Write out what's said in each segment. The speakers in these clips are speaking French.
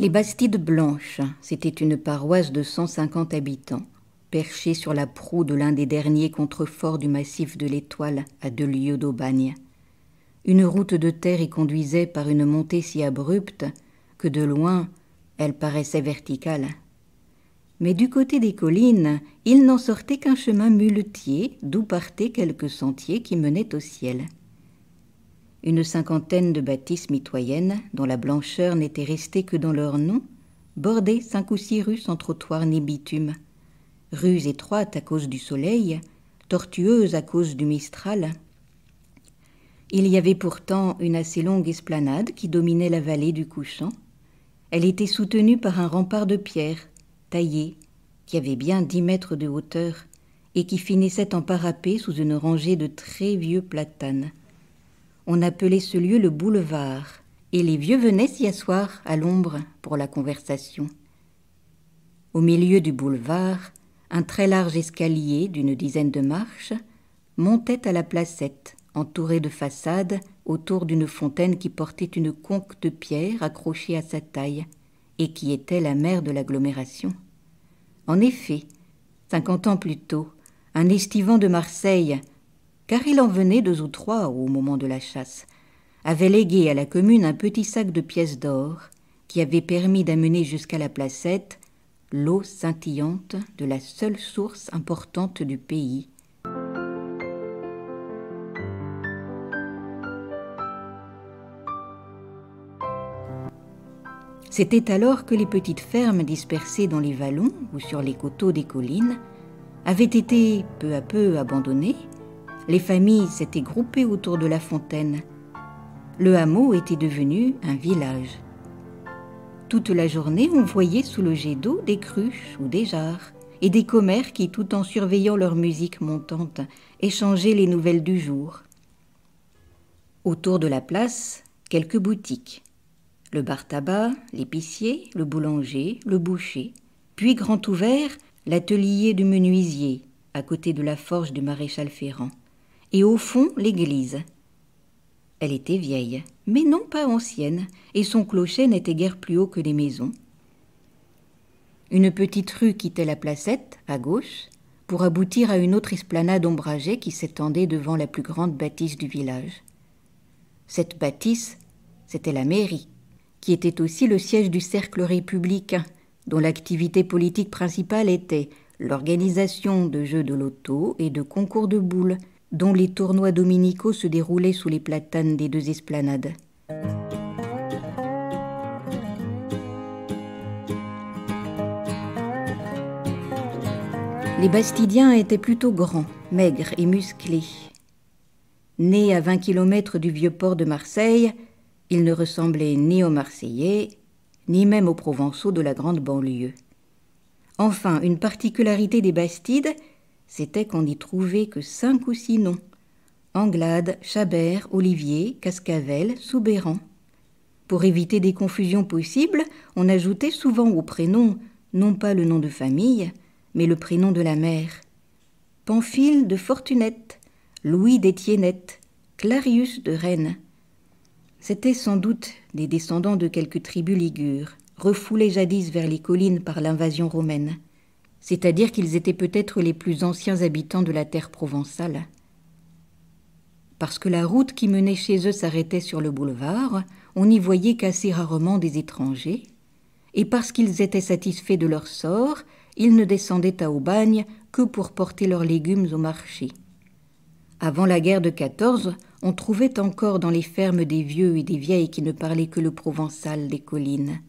Les Bastides Blanches, c'était une paroisse de 150 habitants, perchée sur la proue de l'un des derniers contreforts du massif de l'Étoile, à deux lieues d'Aubagne. Une route de terre y conduisait par une montée si abrupte que de loin elle paraissait verticale. Mais du côté des collines, il n'en sortait qu'un chemin muletier, d'où partaient quelques sentiers qui menaient au ciel une cinquantaine de bâtisses mitoyennes, dont la blancheur n'était restée que dans leur nom, bordaient cinq ou six rues sans trottoir ni bitume. Rues étroites à cause du soleil, tortueuses à cause du mistral. Il y avait pourtant une assez longue esplanade qui dominait la vallée du couchant. Elle était soutenue par un rempart de pierre, taillé, qui avait bien dix mètres de hauteur, et qui finissait en parapet sous une rangée de très vieux platanes. On appelait ce lieu le boulevard, et les vieux venaient s'y asseoir à l'ombre pour la conversation. Au milieu du boulevard, un très large escalier d'une dizaine de marches montait à la placette, entourée de façades autour d'une fontaine qui portait une conque de pierre accrochée à sa taille et qui était la mère de l'agglomération. En effet, cinquante ans plus tôt, un estivant de Marseille car il en venait deux ou trois au moment de la chasse, avait légué à la commune un petit sac de pièces d'or qui avait permis d'amener jusqu'à la placette l'eau scintillante de la seule source importante du pays. C'était alors que les petites fermes dispersées dans les vallons ou sur les coteaux des collines avaient été peu à peu abandonnées les familles s'étaient groupées autour de la fontaine. Le hameau était devenu un village. Toute la journée, on voyait sous le jet d'eau des cruches ou des jarres, et des commères qui, tout en surveillant leur musique montante, échangeaient les nouvelles du jour. Autour de la place, quelques boutiques. Le bar tabac, l'épicier, le boulanger, le boucher, puis grand ouvert, l'atelier du menuisier, à côté de la forge du maréchal Ferrand et au fond l'église. Elle était vieille, mais non pas ancienne, et son clocher n'était guère plus haut que les maisons. Une petite rue quittait la placette, à gauche, pour aboutir à une autre esplanade ombragée qui s'étendait devant la plus grande bâtisse du village. Cette bâtisse, c'était la mairie, qui était aussi le siège du cercle républicain, dont l'activité politique principale était l'organisation de jeux de loto et de concours de boules, dont les tournois dominicaux se déroulaient sous les platanes des deux esplanades. Les Bastidiens étaient plutôt grands, maigres et musclés. Nés à 20 km du vieux port de Marseille, ils ne ressemblaient ni aux Marseillais, ni même aux Provençaux de la grande banlieue. Enfin, une particularité des Bastides c'était qu'on n'y trouvait que cinq ou six noms. Anglade, Chabert, Olivier, Cascavel, Soubéran. Pour éviter des confusions possibles, on ajoutait souvent au prénom non pas le nom de famille, mais le prénom de la mère. Pamphile de Fortunette, Louis d'Étiennette, Clarius de Rennes. C'étaient sans doute des descendants de quelques tribus ligures, refoulées jadis vers les collines par l'invasion romaine c'est-à-dire qu'ils étaient peut-être les plus anciens habitants de la terre provençale. Parce que la route qui menait chez eux s'arrêtait sur le boulevard, on n'y voyait qu'assez rarement des étrangers, et parce qu'ils étaient satisfaits de leur sort, ils ne descendaient à Aubagne que pour porter leurs légumes au marché. Avant la guerre de 14, on trouvait encore dans les fermes des vieux et des vieilles qui ne parlaient que le provençal des collines.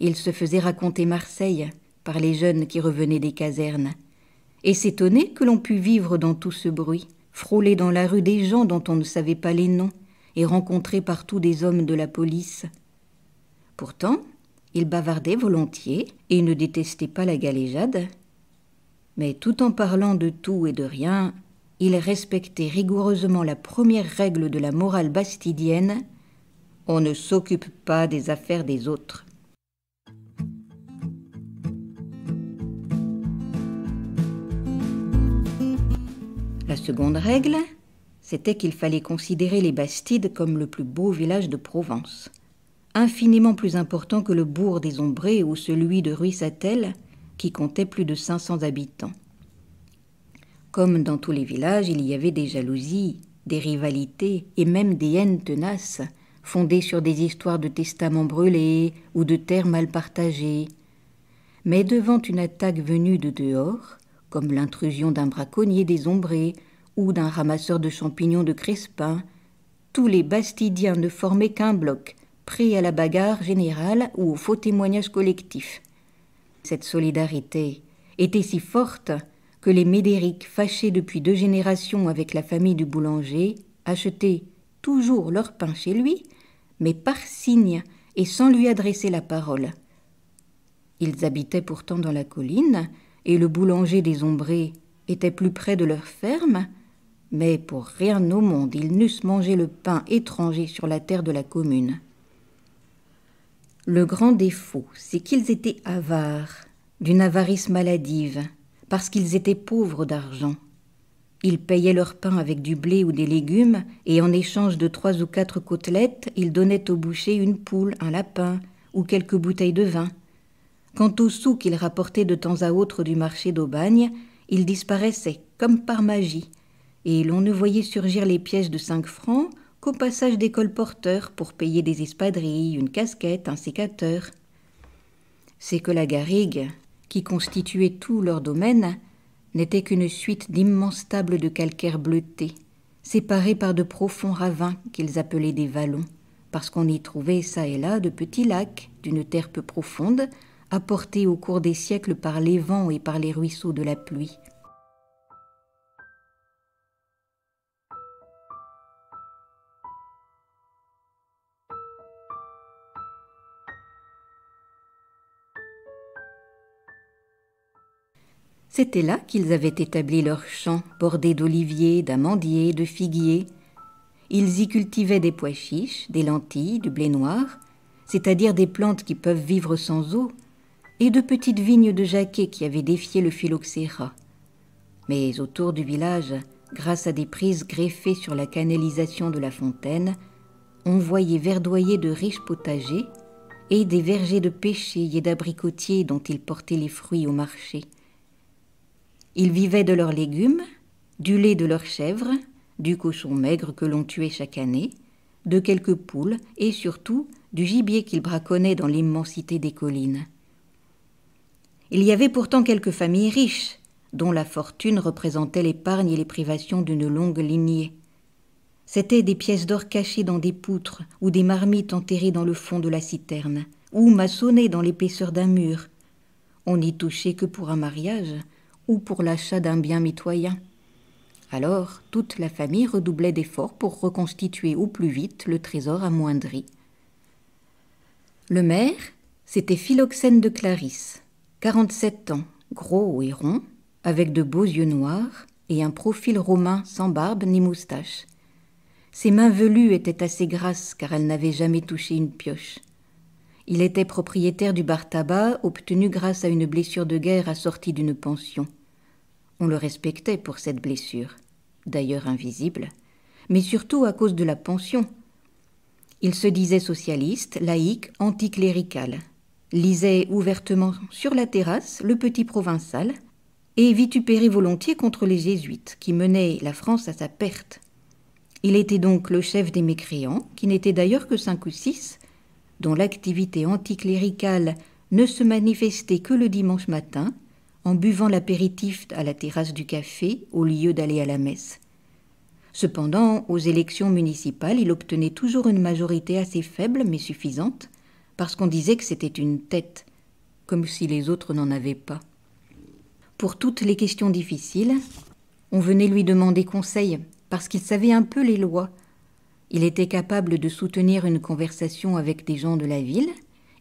Ils se faisaient raconter Marseille, par les jeunes qui revenaient des casernes, et s'étonner que l'on pût vivre dans tout ce bruit, frôler dans la rue des gens dont on ne savait pas les noms, et rencontrer partout des hommes de la police. Pourtant, il bavardait volontiers et ne détestait pas la galéjade. Mais tout en parlant de tout et de rien, il respectait rigoureusement la première règle de la morale bastidienne on ne s'occupe pas des affaires des autres. seconde règle, c'était qu'il fallait considérer les Bastides comme le plus beau village de Provence. Infiniment plus important que le bourg des Ombrés ou celui de Ruissatel, qui comptait plus de 500 habitants. Comme dans tous les villages, il y avait des jalousies, des rivalités et même des haines tenaces, fondées sur des histoires de testaments brûlés ou de terres mal partagées. Mais devant une attaque venue de dehors, comme l'intrusion d'un braconnier des ombrés ou d'un ramasseur de champignons de Crespin, tous les Bastidiens ne formaient qu'un bloc, prêt à la bagarre générale ou au faux témoignage collectif. Cette solidarité était si forte que les Médérics, fâchés depuis deux générations avec la famille du boulanger, achetaient toujours leur pain chez lui, mais par signe et sans lui adresser la parole. Ils habitaient pourtant dans la colline, et le boulanger des Ombrés était plus près de leur ferme, mais pour rien au monde ils n'eussent mangé le pain étranger sur la terre de la commune. Le grand défaut, c'est qu'ils étaient avares, d'une avarice maladive, parce qu'ils étaient pauvres d'argent. Ils payaient leur pain avec du blé ou des légumes, et en échange de trois ou quatre côtelettes, ils donnaient au boucher une poule, un lapin ou quelques bouteilles de vin. Quant aux sous qu'ils rapportaient de temps à autre du marché d'Aubagne, ils disparaissaient, comme par magie, et l'on ne voyait surgir les pièces de 5 francs qu'au passage des colporteurs pour payer des espadrilles, une casquette, un sécateur. C'est que la garrigue, qui constituait tout leur domaine, n'était qu'une suite d'immenses tables de calcaire bleuté, séparées par de profonds ravins qu'ils appelaient des vallons, parce qu'on y trouvait çà et là de petits lacs d'une terre peu profonde, apportés au cours des siècles par les vents et par les ruisseaux de la pluie. C'était là qu'ils avaient établi leurs champs bordés d'oliviers, d'amandiers, de figuiers. Ils y cultivaient des pois chiches, des lentilles, du blé noir, c'est-à-dire des plantes qui peuvent vivre sans eau, et de petites vignes de jaquet qui avaient défié le phylloxéra. Mais autour du village, grâce à des prises greffées sur la canalisation de la fontaine, on voyait verdoyer de riches potagers et des vergers de pêchers et d'abricotiers dont ils portaient les fruits au marché. Ils vivaient de leurs légumes, du lait de leurs chèvres, du cochon maigre que l'on tuait chaque année, de quelques poules et surtout du gibier qu'ils braconnaient dans l'immensité des collines. Il y avait pourtant quelques familles riches, dont la fortune représentait l'épargne et les privations d'une longue lignée. C'étaient des pièces d'or cachées dans des poutres ou des marmites enterrées dans le fond de la citerne, ou maçonnées dans l'épaisseur d'un mur. On n'y touchait que pour un mariage, pour l'achat d'un bien mitoyen. Alors, toute la famille redoublait d'efforts pour reconstituer au plus vite le trésor amoindri. Le maire, c'était Philoxène de Clarisse, 47 ans, gros et rond, avec de beaux yeux noirs et un profil romain sans barbe ni moustache. Ses mains velues étaient assez grasses car elle n'avait jamais touché une pioche. Il était propriétaire du bar tabac obtenu grâce à une blessure de guerre assortie d'une pension. On le respectait pour cette blessure, d'ailleurs invisible, mais surtout à cause de la pension. Il se disait socialiste, laïque, anticlérical, lisait ouvertement sur la terrasse le petit provincial et vitupérait volontiers contre les jésuites qui menaient la France à sa perte. Il était donc le chef des mécréants, qui n'étaient d'ailleurs que cinq ou six, dont l'activité anticléricale ne se manifestait que le dimanche matin en buvant l'apéritif à la terrasse du café au lieu d'aller à la messe. Cependant, aux élections municipales, il obtenait toujours une majorité assez faible mais suffisante, parce qu'on disait que c'était une tête, comme si les autres n'en avaient pas. Pour toutes les questions difficiles, on venait lui demander conseil, parce qu'il savait un peu les lois. Il était capable de soutenir une conversation avec des gens de la ville,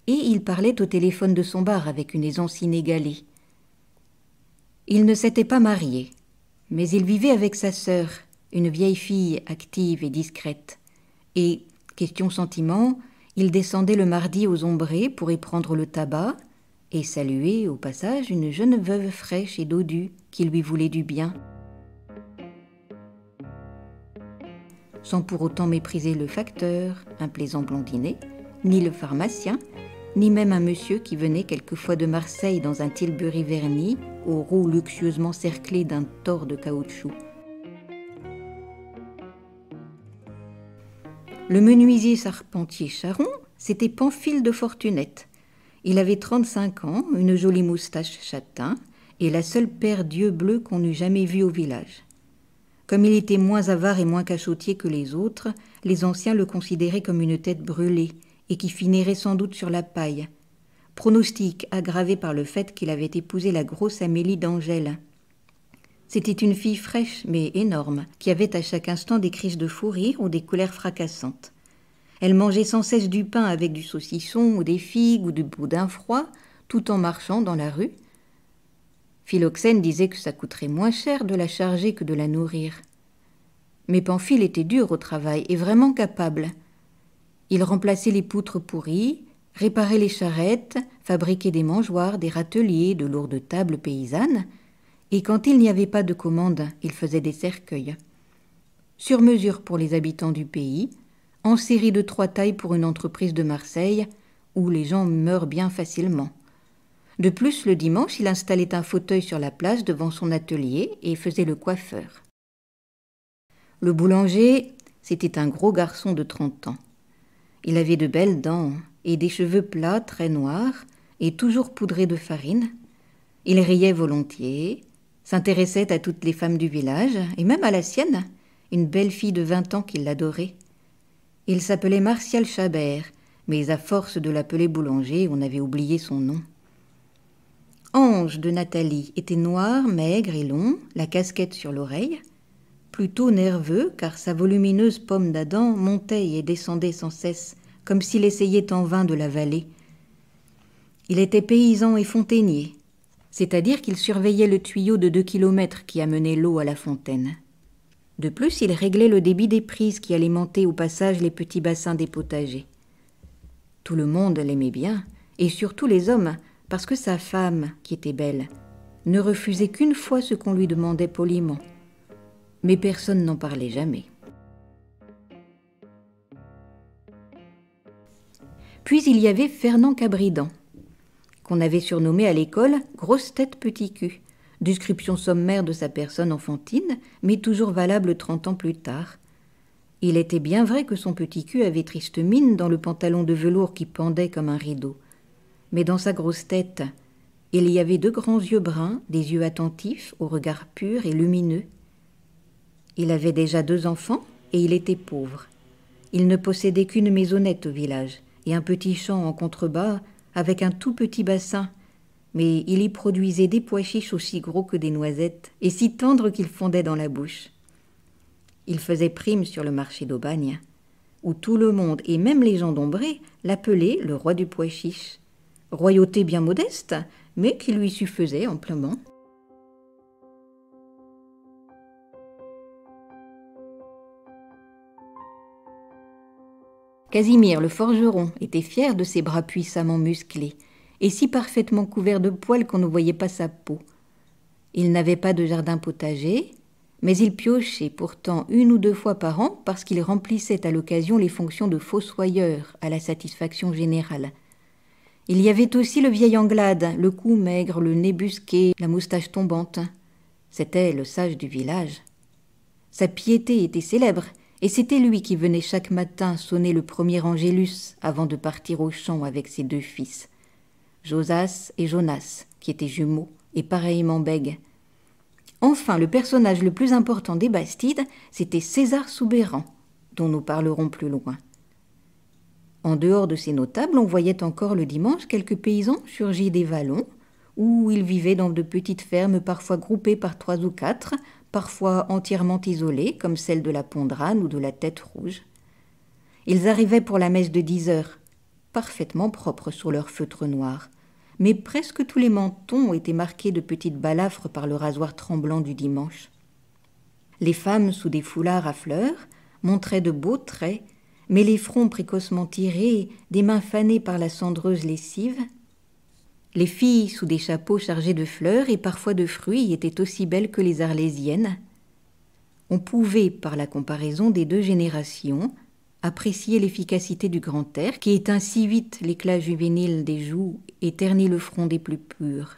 et il parlait au téléphone de son bar avec une aisance inégalée. Il ne s'était pas marié, mais il vivait avec sa sœur, une vieille fille active et discrète. Et, question sentiment, il descendait le mardi aux ombrés pour y prendre le tabac et saluer au passage une jeune veuve fraîche et dodue qui lui voulait du bien. Sans pour autant mépriser le facteur, un plaisant blondinet, ni le pharmacien, ni même un monsieur qui venait quelquefois de Marseille dans un Tilbury verni, aux roues luxueusement cerclées d'un tort de caoutchouc. Le menuisier sarpentier charron c'était Pamphile de Fortunette. Il avait 35 ans, une jolie moustache châtain et la seule paire d'yeux bleus qu'on eût jamais vue au village. Comme il était moins avare et moins cachotier que les autres, les anciens le considéraient comme une tête brûlée, et qui finirait sans doute sur la paille. Pronostic aggravé par le fait qu'il avait épousé la grosse Amélie d'Angèle. C'était une fille fraîche mais énorme, qui avait à chaque instant des crises de fou rire ou des colères fracassantes. Elle mangeait sans cesse du pain avec du saucisson ou des figues ou du boudin froid, tout en marchant dans la rue. Philoxène disait que ça coûterait moins cher de la charger que de la nourrir. Mais Pamphile était dur au travail et vraiment capable. Il remplaçait les poutres pourries, réparait les charrettes, fabriquait des mangeoires, des râteliers, de lourdes tables paysannes, et quand il n'y avait pas de commande, il faisait des cercueils. Sur mesure pour les habitants du pays, en série de trois tailles pour une entreprise de Marseille, où les gens meurent bien facilement. De plus, le dimanche, il installait un fauteuil sur la place devant son atelier et faisait le coiffeur. Le boulanger, c'était un gros garçon de trente ans. Il avait de belles dents et des cheveux plats très noirs et toujours poudrés de farine. Il riait volontiers, s'intéressait à toutes les femmes du village et même à la sienne, une belle fille de vingt ans qu'il adorait. Il s'appelait Martial Chabert, mais à force de l'appeler boulanger, on avait oublié son nom. Ange de Nathalie était noir, maigre et long, la casquette sur l'oreille plutôt nerveux, car sa volumineuse pomme d'Adam montait et descendait sans cesse, comme s'il essayait en vain de l'avaler. Il était paysan et fontainier, c'est-à-dire qu'il surveillait le tuyau de deux kilomètres qui amenait l'eau à la fontaine. De plus, il réglait le débit des prises qui alimentaient au passage les petits bassins des potagers. Tout le monde l'aimait bien, et surtout les hommes, parce que sa femme, qui était belle, ne refusait qu'une fois ce qu'on lui demandait poliment mais personne n'en parlait jamais. Puis il y avait Fernand Cabridan, qu'on avait surnommé à l'école Grosse tête petit cul, description sommaire de sa personne enfantine, mais toujours valable trente ans plus tard. Il était bien vrai que son petit cul avait triste mine dans le pantalon de velours qui pendait comme un rideau. Mais dans sa grosse tête, il y avait deux grands yeux bruns, des yeux attentifs, au regard pur et lumineux, il avait déjà deux enfants et il était pauvre. Il ne possédait qu'une maisonnette au village et un petit champ en contrebas avec un tout petit bassin, mais il y produisait des pois chiches aussi gros que des noisettes et si tendres qu'ils fondaient dans la bouche. Il faisait prime sur le marché d'Aubagne, où tout le monde et même les gens d'Ombré l'appelaient le roi du pois chiche, royauté bien modeste, mais qui lui suffisait amplement. Casimir le forgeron était fier de ses bras puissamment musclés, et si parfaitement couverts de poils qu'on ne voyait pas sa peau. Il n'avait pas de jardin potager, mais il piochait pourtant une ou deux fois par an parce qu'il remplissait à l'occasion les fonctions de fossoyeur à la satisfaction générale. Il y avait aussi le vieil Anglade, le cou maigre, le nez busqué, la moustache tombante. C'était le sage du village. Sa piété était célèbre, et c'était lui qui venait chaque matin sonner le premier Angélus avant de partir au champ avec ses deux fils, Josas et Jonas, qui étaient jumeaux et pareillement bègues. Enfin, le personnage le plus important des Bastides, c'était César Soubéran, dont nous parlerons plus loin. En dehors de ces notables, on voyait encore le dimanche quelques paysans surgis des vallons, où ils vivaient dans de petites fermes parfois groupées par trois ou quatre, parfois entièrement isolées, comme celle de la Pondrane ou de la Tête Rouge. Ils arrivaient pour la messe de dix heures, parfaitement propres sur leur feutre noir, mais presque tous les mentons étaient marqués de petites balafres par le rasoir tremblant du dimanche. Les femmes sous des foulards à fleurs montraient de beaux traits, mais les fronts précocement tirés, des mains fanées par la cendreuse lessive, les filles sous des chapeaux chargés de fleurs et parfois de fruits étaient aussi belles que les arlésiennes. On pouvait, par la comparaison des deux générations, apprécier l'efficacité du grand air qui éteint si vite l'éclat juvénile des joues et ternit le front des plus purs.